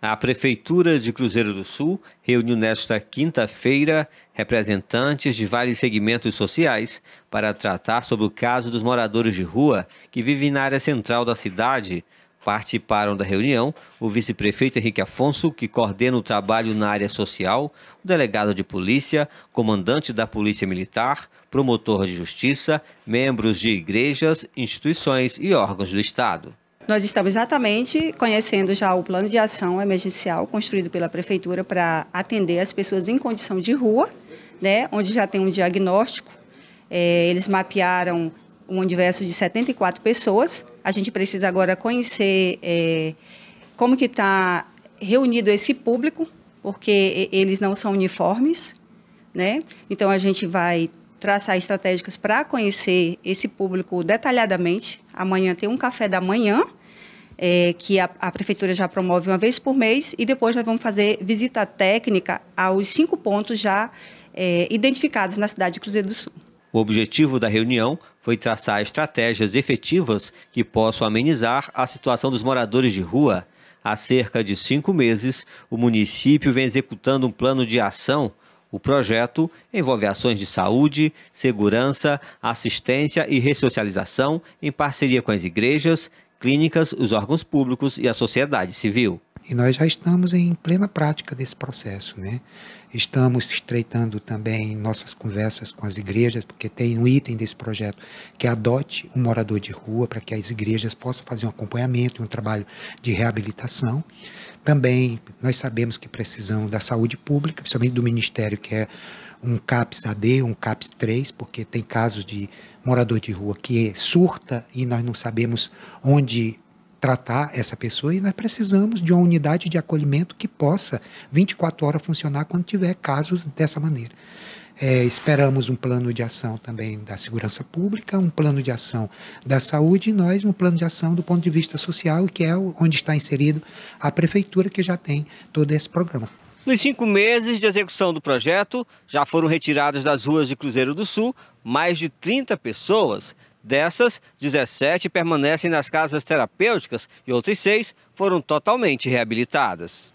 A Prefeitura de Cruzeiro do Sul reuniu nesta quinta-feira representantes de vários segmentos sociais para tratar sobre o caso dos moradores de rua que vivem na área central da cidade. Participaram da reunião o vice-prefeito Henrique Afonso, que coordena o trabalho na área social, o delegado de polícia, comandante da Polícia Militar, promotor de justiça, membros de igrejas, instituições e órgãos do Estado. Nós estamos exatamente conhecendo já o plano de ação emergencial construído pela Prefeitura para atender as pessoas em condição de rua, né, onde já tem um diagnóstico. É, eles mapearam um universo de 74 pessoas. A gente precisa agora conhecer é, como que está reunido esse público, porque eles não são uniformes. Né? Então, a gente vai traçar estratégicas para conhecer esse público detalhadamente. Amanhã tem um café da manhã, é, que a, a, prefeitura já promove uma vez por mês, e depois nós vamos fazer visita técnica aos cinco pontos já é, identificados na cidade de Cruzeiro do Sul. O objetivo da reunião foi traçar estratégias efetivas que possam amenizar a situação dos moradores de rua. Há cerca de cinco meses, o município vem executando um plano de ação o projeto envolve ações de saúde, segurança, assistência e ressocialização em parceria com as igrejas, clínicas, os órgãos públicos e a sociedade civil. E nós já estamos em plena prática desse processo, né? Estamos estreitando também nossas conversas com as igrejas, porque tem um item desse projeto que é adote um morador de rua para que as igrejas possam fazer um acompanhamento e um trabalho de reabilitação. Também nós sabemos que precisamos da saúde pública, principalmente do ministério que é um CAPS AD, um CAPS 3, porque tem casos de morador de rua que surta e nós não sabemos onde tratar essa pessoa e nós precisamos de uma unidade de acolhimento que possa 24 horas funcionar quando tiver casos dessa maneira. É, esperamos um plano de ação também da segurança pública, um plano de ação da saúde e nós um plano de ação do ponto de vista social, que é onde está inserido a prefeitura que já tem todo esse programa. Nos cinco meses de execução do projeto, já foram retiradas das ruas de Cruzeiro do Sul mais de 30 pessoas Dessas, 17 permanecem nas casas terapêuticas e outras seis foram totalmente reabilitadas.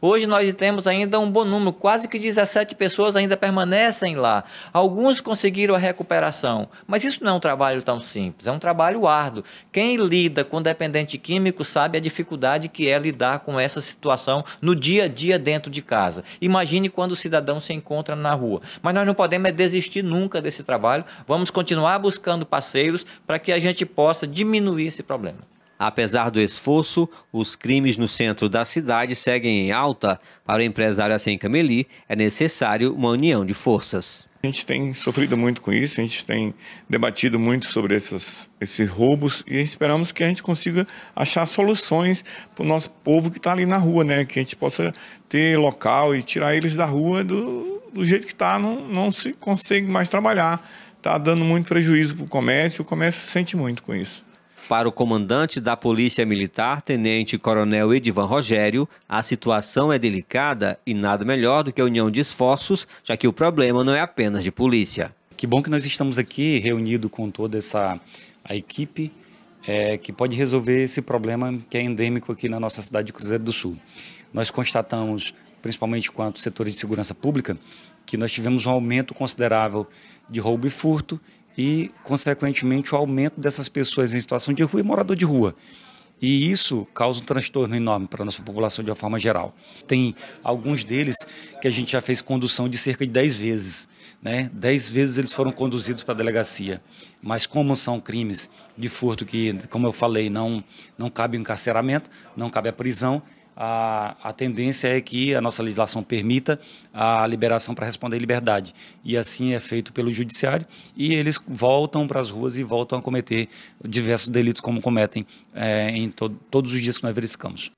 Hoje nós temos ainda um bom número, quase que 17 pessoas ainda permanecem lá. Alguns conseguiram a recuperação, mas isso não é um trabalho tão simples, é um trabalho árduo. Quem lida com dependente químico sabe a dificuldade que é lidar com essa situação no dia a dia dentro de casa. Imagine quando o cidadão se encontra na rua. Mas nós não podemos é desistir nunca desse trabalho, vamos continuar buscando parceiros para que a gente possa diminuir esse problema. Apesar do esforço, os crimes no centro da cidade seguem em alta. Para o empresário assim Cameli, é necessário uma união de forças. A gente tem sofrido muito com isso, a gente tem debatido muito sobre essas, esses roubos e esperamos que a gente consiga achar soluções para o nosso povo que está ali na rua, né? Que a gente possa ter local e tirar eles da rua do, do jeito que está, não, não se consegue mais trabalhar. Está dando muito prejuízo para o comércio, o comércio sente muito com isso. Para o comandante da Polícia Militar, Tenente Coronel Edivan Rogério, a situação é delicada e nada melhor do que a união de esforços, já que o problema não é apenas de polícia. Que bom que nós estamos aqui reunido com toda essa a equipe é, que pode resolver esse problema que é endêmico aqui na nossa cidade de Cruzeiro do Sul. Nós constatamos, principalmente quanto setores de segurança pública, que nós tivemos um aumento considerável de roubo e furto e, consequentemente, o aumento dessas pessoas em situação de rua e morador de rua. E isso causa um transtorno enorme para a nossa população de uma forma geral. Tem alguns deles que a gente já fez condução de cerca de 10 vezes. Né? 10 vezes eles foram conduzidos para a delegacia. Mas como são crimes de furto que, como eu falei, não, não cabe encarceramento, não cabe a prisão, a, a tendência é que a nossa legislação permita a liberação para responder em liberdade. E assim é feito pelo judiciário e eles voltam para as ruas e voltam a cometer diversos delitos como cometem é, em to todos os dias que nós verificamos.